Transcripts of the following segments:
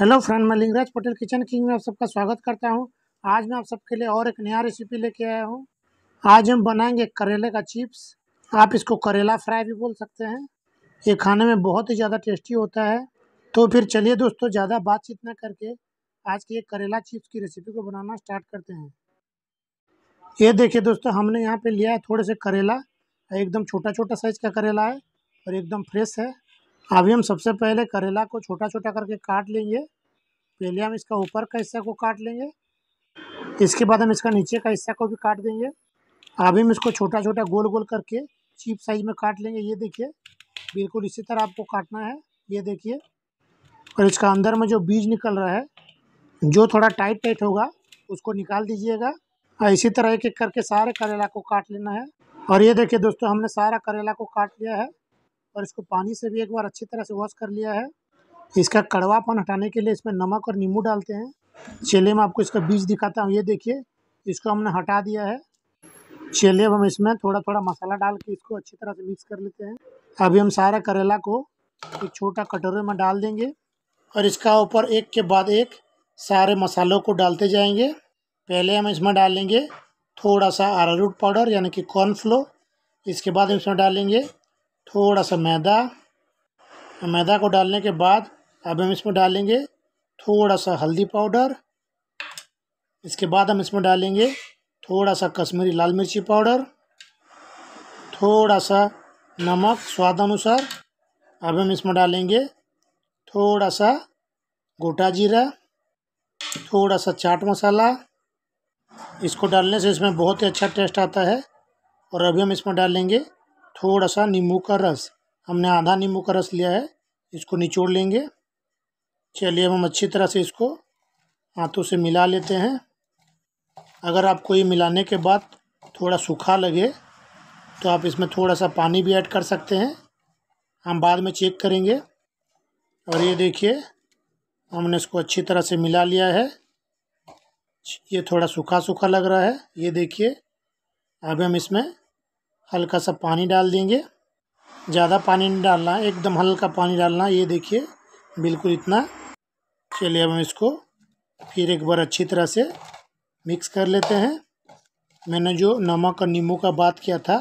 hello friend मैं Lingaraj Patel kitchen king में आप सबका स्वागत करता हूं आज मैं आप सबके लिए और एक नया रेसिपी लेके आया हूं आज हम बनाएंगे करेले का चिप्स आप इसको करेला फ्राई भी बोल सकते हैं ये खाने में बहुत ही ज़्यादा टेस्टी होता है तो फिर चलिए दोस्तों ज़्यादा बातचीत न करके आज की करेला चिप्स की रेसिपी को बनाना स्टार्ट करते हैं ये देखिए दोस्तों हमने यहाँ पर लिया है थोड़े से करेला एकदम छोटा छोटा साइज़ का करेला है और एकदम फ्रेश है अभी हम सबसे पहले करेला को छोटा छोटा करके काट लेंगे पहले हम इसका ऊपर का हिस्सा को काट लेंगे इसके बाद हम इसका नीचे का हिस्सा को भी काट देंगे अभी हम इसको छोटा छोटा गोल गोल करके चीप साइज में काट लेंगे ये देखिए बिल्कुल इसी तरह आपको काटना है ये देखिए और इसका अंदर में जो बीज निकल रहा है जो थोड़ा टाइट टाइट होगा उसको निकाल दीजिएगा और इसी तरह एक एक करके सारे करेला को काट लेना है और ये देखिए दोस्तों हमने सारा करेला को काट लिया है और इसको पानी से भी एक बार अच्छी तरह से वॉश कर लिया है इसका कड़वापन हटाने के लिए इसमें नमक और नींबू डालते हैं चेले में आपको इसका बीज दिखाता हूँ ये देखिए इसको हमने हटा दिया है चेले अब हम इसमें थोड़ा थोड़ा मसाला डाल के इसको अच्छी तरह से मिक्स कर लेते हैं अभी हम सारा करेला को एक छोटा कटोरे में डाल देंगे और इसका ऊपर एक के बाद एक सारे मसालों को डालते जाएंगे पहले हम इसमें डालेंगे थोड़ा सा आरारूट पाउडर यानी कि कॉर्नफ्लो इसके बाद इसमें डालेंगे थोड़ा सा मैदा मैदा को डालने के बाद अब हम इसमें डालेंगे थोड़ा सा हल्दी पाउडर इसके बाद हम इसमें डालेंगे थोड़ा सा कश्मीरी लाल मिर्ची पाउडर थोड़ा सा नमक स्वाद अनुसार अब हम इसमें डालेंगे थोड़ा सा गोटा जीरा थोड़ा सा चाट मसाला इसको डालने से इसमें बहुत ही अच्छा टेस्ट आता है और अभी हम इसमें डालेंगे थोड़ा सा नींबू का रस हमने आधा नींबू का रस लिया है इसको निचोड़ लेंगे चलिए हम अच्छी तरह से इसको हाथों से मिला लेते हैं अगर आपको ये मिलाने के बाद थोड़ा सूखा लगे तो आप इसमें थोड़ा सा पानी भी ऐड कर सकते हैं हम बाद में चेक करेंगे और ये देखिए हमने इसको अच्छी तरह से मिला लिया है ये थोड़ा सूखा सूखा लग रहा है ये देखिए अब हम इसमें हल्का सा पानी डाल देंगे ज़्यादा पानी नहीं डालना एकदम हल्का पानी डालना ये देखिए बिल्कुल इतना चलिए अब हम इसको फिर एक बार अच्छी तरह से मिक्स कर लेते हैं मैंने जो नमक और नींबू का बात किया था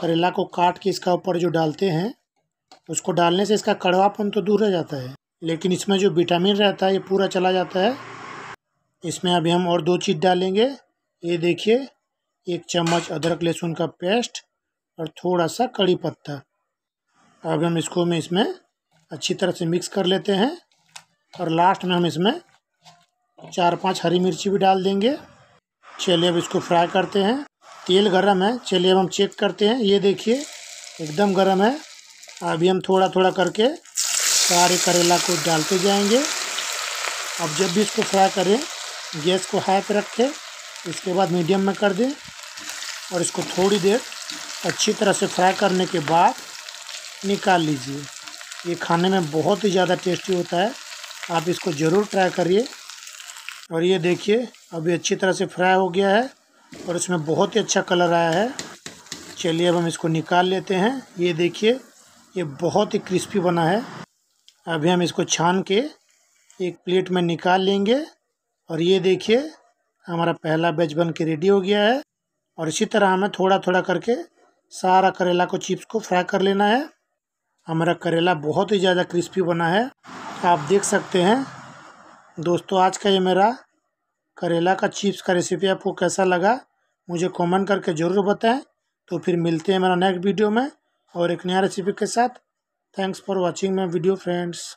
करेला को काट के इसका ऊपर जो डालते हैं उसको डालने से इसका कड़वापन तो दूर रह जाता है लेकिन इसमें जो विटामिन रहता है ये पूरा चला जाता है इसमें अभी हम और दो चीज़ डालेंगे ये देखिए एक चम्मच अदरक लहसुन का पेस्ट और थोड़ा सा कड़ी पत्ता अब हम इसको में इसमें अच्छी तरह से मिक्स कर लेते हैं और लास्ट में हम इसमें चार पांच हरी मिर्ची भी डाल देंगे चलिए अब इसको फ्राई करते हैं तेल गर्म है चलिए अब हम चेक करते हैं ये देखिए एकदम गर्म है अभी हम थोड़ा थोड़ा करके सारे करेला को डालते जाएंगे अब जब भी इसको फ्राई करें गैस को हाई पर रखें इसके बाद मीडियम में कर दें और इसको थोड़ी देर अच्छी तरह से फ्राई करने के बाद निकाल लीजिए ये खाने में बहुत ही ज़्यादा टेस्टी होता है आप इसको ज़रूर ट्राई करिए और ये देखिए अभी अच्छी तरह से फ्राई हो गया है और इसमें बहुत ही अच्छा कलर आया है चलिए अब हम इसको निकाल लेते हैं ये देखिए ये बहुत ही क्रिस्पी बना है अभी हम इसको छान के एक प्लेट में निकाल लेंगे और ये देखिए हमारा पहला बैच बन के रेडी हो गया है और इसी तरह हमें थोड़ा थोड़ा करके सारा करेला को चिप्स को फ्राई कर लेना है हमारा करेला बहुत ही ज़्यादा क्रिस्पी बना है आप देख सकते हैं दोस्तों आज का ये मेरा करेला का चिप्स का रेसिपी आपको कैसा लगा मुझे कमेंट करके ज़रूर बताएं तो फिर मिलते हैं मेरा नेक्स्ट वीडियो में और एक नया रेसिपी के साथ thanks for watching my video friends